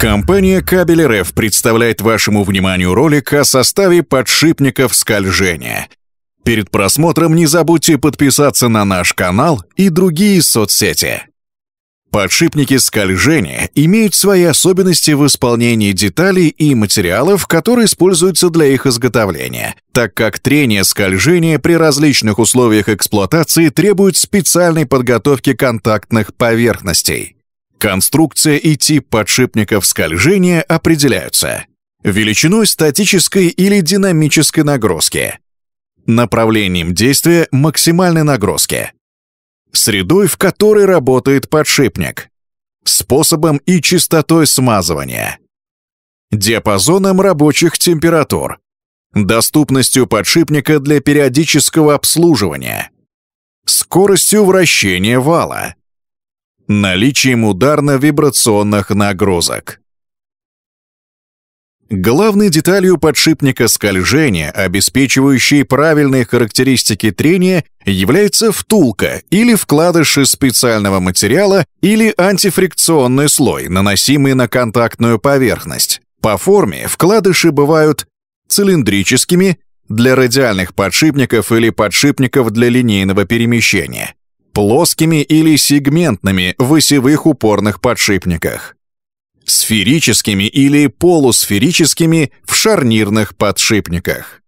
Компания «Кабель РФ» представляет вашему вниманию ролик о составе подшипников скольжения. Перед просмотром не забудьте подписаться на наш канал и другие соцсети. Подшипники скольжения имеют свои особенности в исполнении деталей и материалов, которые используются для их изготовления, так как трение скольжения при различных условиях эксплуатации требует специальной подготовки контактных поверхностей. Конструкция и тип подшипников скольжения определяются величиной статической или динамической нагрузки, направлением действия максимальной нагрузки, средой, в которой работает подшипник, способом и частотой смазывания, диапазоном рабочих температур, доступностью подшипника для периодического обслуживания, скоростью вращения вала, наличием ударно-вибрационных нагрузок. Главной деталью подшипника скольжения, обеспечивающей правильные характеристики трения, является втулка или вкладыши специального материала или антифрикционный слой, наносимый на контактную поверхность. По форме вкладыши бывают цилиндрическими для радиальных подшипников или подшипников для линейного перемещения, плоскими или сегментными в осевых упорных подшипниках, сферическими или полусферическими в шарнирных подшипниках.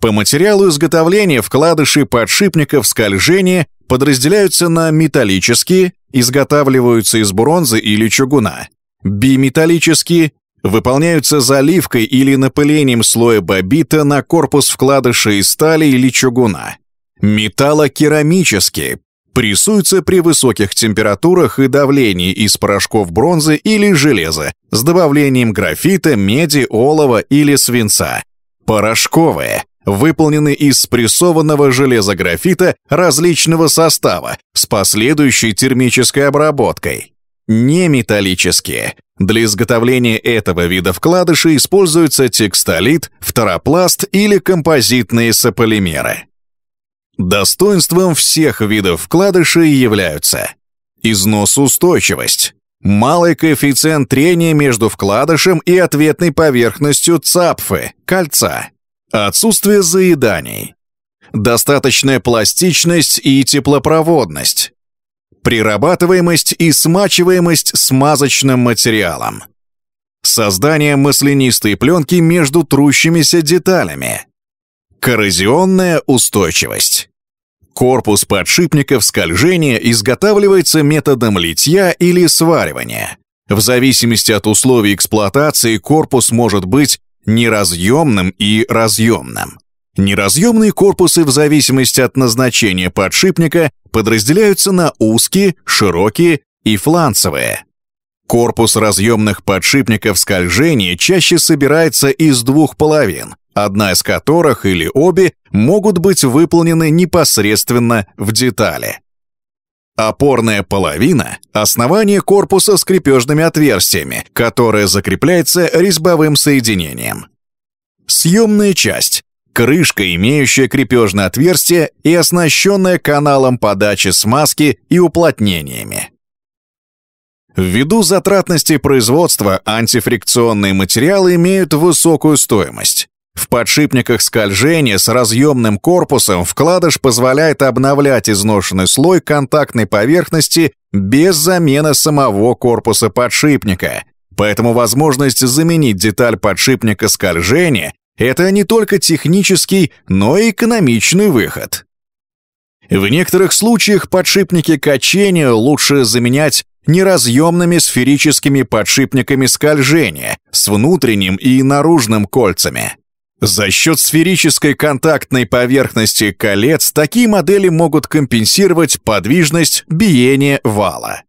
По материалу изготовления вкладыши подшипников скольжения подразделяются на металлические, изготавливаются из бронзы или чугуна, биметаллические, выполняются заливкой или напылением слоя бобита на корпус вкладыша из стали или чугуна, металлокерамические, прессуется при высоких температурах и давлении из порошков бронзы или железа с добавлением графита, меди, олова или свинца. Порошковые выполнены из спрессованного железографита различного состава с последующей термической обработкой. Неметаллические. Для изготовления этого вида вкладыша используется текстолит, фторопласт или композитные сополимеры. Достоинством всех видов вкладышей являются износоустойчивость, малый коэффициент трения между вкладышем и ответной поверхностью цапфы, кольца, отсутствие заеданий, достаточная пластичность и теплопроводность, прирабатываемость и смачиваемость смазочным материалом, создание маслянистой пленки между трущимися деталями, Коррозионная устойчивость. Корпус подшипников скольжения изготавливается методом литья или сваривания. В зависимости от условий эксплуатации корпус может быть неразъемным и разъемным. Неразъемные корпусы в зависимости от назначения подшипника подразделяются на узкие, широкие и фланцевые. Корпус разъемных подшипников скольжения чаще собирается из двух половин одна из которых или обе могут быть выполнены непосредственно в детали. Опорная половина – основание корпуса с крепежными отверстиями, которое закрепляется резьбовым соединением. Съемная часть – крышка, имеющая крепежное отверстие и оснащенная каналом подачи смазки и уплотнениями. Ввиду затратности производства антифрикционные материалы имеют высокую стоимость. В подшипниках скольжения с разъемным корпусом вкладыш позволяет обновлять изношенный слой контактной поверхности без замены самого корпуса подшипника. Поэтому возможность заменить деталь подшипника скольжения – это не только технический, но и экономичный выход. В некоторых случаях подшипники качения лучше заменять неразъемными сферическими подшипниками скольжения с внутренним и наружным кольцами. За счет сферической контактной поверхности колец такие модели могут компенсировать подвижность биения вала.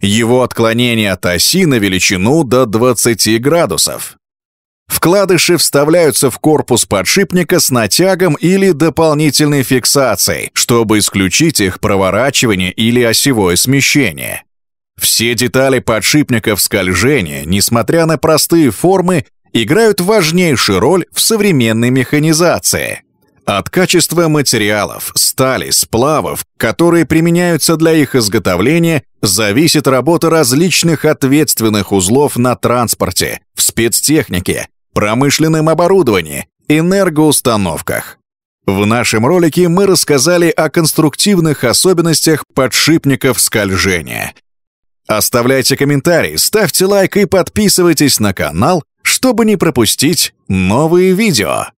Его отклонение от оси на величину до 20 градусов. Вкладыши вставляются в корпус подшипника с натягом или дополнительной фиксацией, чтобы исключить их проворачивание или осевое смещение. Все детали подшипников скольжения, несмотря на простые формы, играют важнейшую роль в современной механизации. От качества материалов, стали, сплавов, которые применяются для их изготовления, зависит работа различных ответственных узлов на транспорте, в спецтехнике, промышленном оборудовании, энергоустановках. В нашем ролике мы рассказали о конструктивных особенностях подшипников скольжения. Оставляйте комментарии, ставьте лайк и подписывайтесь на канал, чтобы не пропустить новые видео.